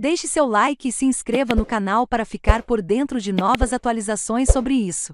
Deixe seu like e se inscreva no canal para ficar por dentro de novas atualizações sobre isso.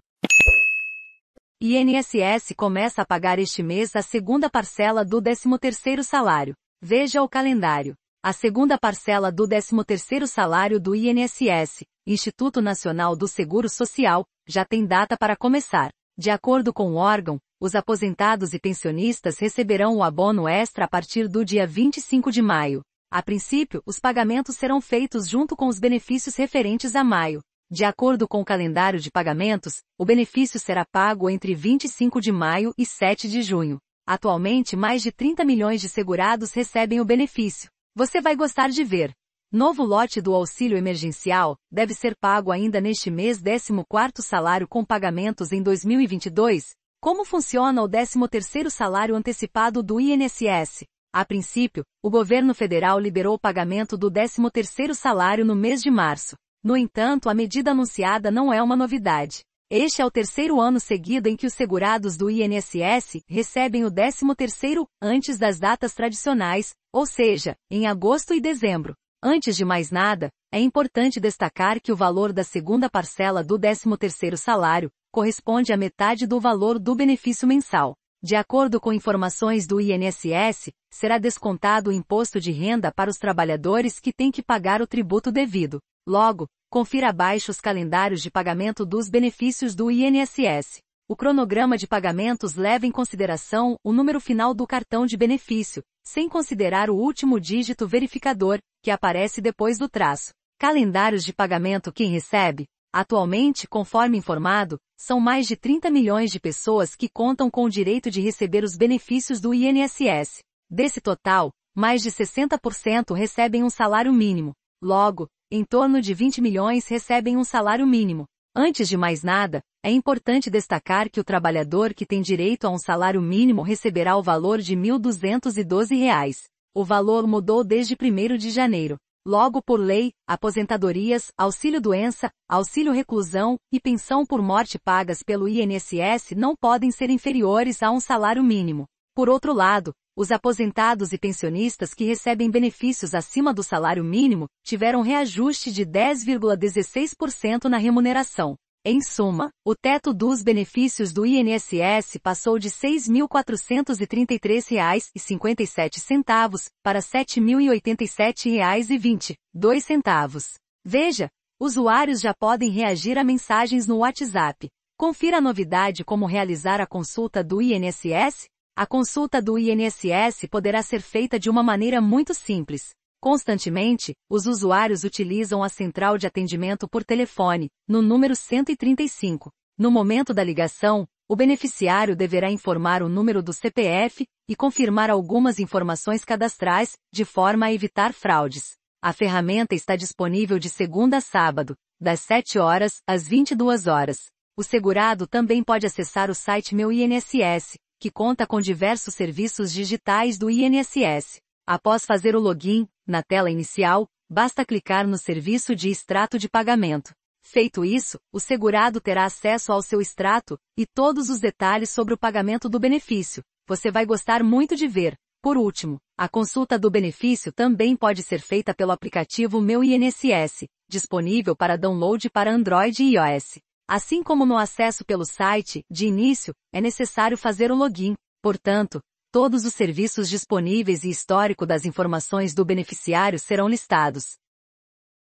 INSS começa a pagar este mês a segunda parcela do 13º salário. Veja o calendário. A segunda parcela do 13º salário do INSS, Instituto Nacional do Seguro Social, já tem data para começar. De acordo com o órgão, os aposentados e pensionistas receberão o abono extra a partir do dia 25 de maio. A princípio, os pagamentos serão feitos junto com os benefícios referentes a maio. De acordo com o calendário de pagamentos, o benefício será pago entre 25 de maio e 7 de junho. Atualmente, mais de 30 milhões de segurados recebem o benefício. Você vai gostar de ver. Novo lote do auxílio emergencial deve ser pago ainda neste mês 14º salário com pagamentos em 2022. Como funciona o 13º salário antecipado do INSS? A princípio, o governo federal liberou o pagamento do 13º salário no mês de março. No entanto, a medida anunciada não é uma novidade. Este é o terceiro ano seguido em que os segurados do INSS recebem o 13º antes das datas tradicionais, ou seja, em agosto e dezembro. Antes de mais nada, é importante destacar que o valor da segunda parcela do 13º salário corresponde à metade do valor do benefício mensal. De acordo com informações do INSS, será descontado o imposto de renda para os trabalhadores que têm que pagar o tributo devido. Logo, confira abaixo os calendários de pagamento dos benefícios do INSS. O cronograma de pagamentos leva em consideração o número final do cartão de benefício, sem considerar o último dígito verificador, que aparece depois do traço. Calendários de pagamento quem recebe, Atualmente, conforme informado, são mais de 30 milhões de pessoas que contam com o direito de receber os benefícios do INSS. Desse total, mais de 60% recebem um salário mínimo. Logo, em torno de 20 milhões recebem um salário mínimo. Antes de mais nada, é importante destacar que o trabalhador que tem direito a um salário mínimo receberá o valor de R$ 1.212. Reais. O valor mudou desde 1 de janeiro. Logo por lei, aposentadorias, auxílio-doença, auxílio-reclusão e pensão por morte pagas pelo INSS não podem ser inferiores a um salário mínimo. Por outro lado, os aposentados e pensionistas que recebem benefícios acima do salário mínimo tiveram reajuste de 10,16% na remuneração. Em suma, o teto dos benefícios do INSS passou de R$ 6.433,57 para R$ 7.087,22. Veja, usuários já podem reagir a mensagens no WhatsApp. Confira a novidade como realizar a consulta do INSS? A consulta do INSS poderá ser feita de uma maneira muito simples. Constantemente, os usuários utilizam a central de atendimento por telefone, no número 135. No momento da ligação, o beneficiário deverá informar o número do CPF e confirmar algumas informações cadastrais, de forma a evitar fraudes. A ferramenta está disponível de segunda a sábado, das 7 horas às 22 horas. O segurado também pode acessar o site Meu INSS, que conta com diversos serviços digitais do INSS. Após fazer o login, na tela inicial, basta clicar no serviço de extrato de pagamento. Feito isso, o segurado terá acesso ao seu extrato e todos os detalhes sobre o pagamento do benefício. Você vai gostar muito de ver. Por último, a consulta do benefício também pode ser feita pelo aplicativo Meu INSS, disponível para download para Android e iOS. Assim como no acesso pelo site, de início, é necessário fazer o login. Portanto, Todos os serviços disponíveis e histórico das informações do beneficiário serão listados.